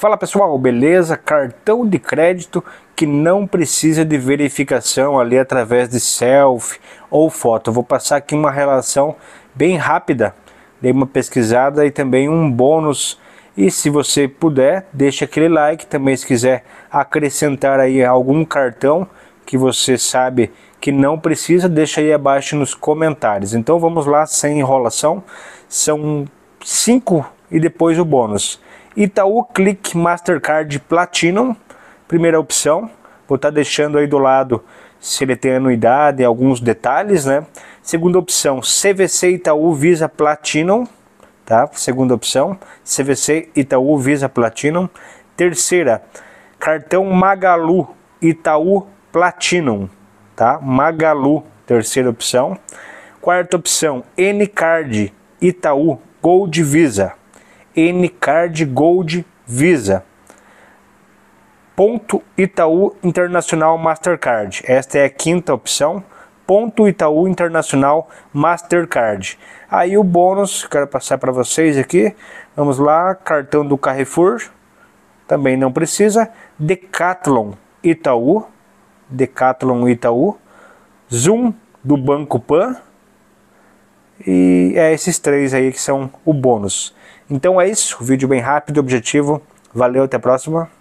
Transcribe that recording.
Fala pessoal, beleza? Cartão de crédito que não precisa de verificação ali através de selfie ou foto. Eu vou passar aqui uma relação bem rápida, dei uma pesquisada e também um bônus. E se você puder, deixa aquele like também se quiser acrescentar aí algum cartão que você sabe que não precisa, deixa aí abaixo nos comentários. Então vamos lá, sem enrolação. São cinco e depois o bônus. Itaú Click Mastercard Platinum, primeira opção. Vou estar tá deixando aí do lado se ele tem anuidade, alguns detalhes, né? Segunda opção, CVC Itaú Visa Platinum, tá? Segunda opção, CVC Itaú Visa Platinum. Terceira, cartão Magalu Itaú Platinum, tá? Magalu, terceira opção. Quarta opção, N Card Itaú Gold Visa. N-Card Gold Visa. Ponto Itaú Internacional Mastercard. Esta é a quinta opção. Ponto Itaú Internacional Mastercard. Aí o bônus, quero passar para vocês aqui. Vamos lá, cartão do Carrefour. Também não precisa. Decathlon Itaú. Decathlon Itaú. Zoom do Banco Pan e é esses três aí que são o bônus. Então é isso, vídeo bem rápido, objetivo. Valeu, até a próxima.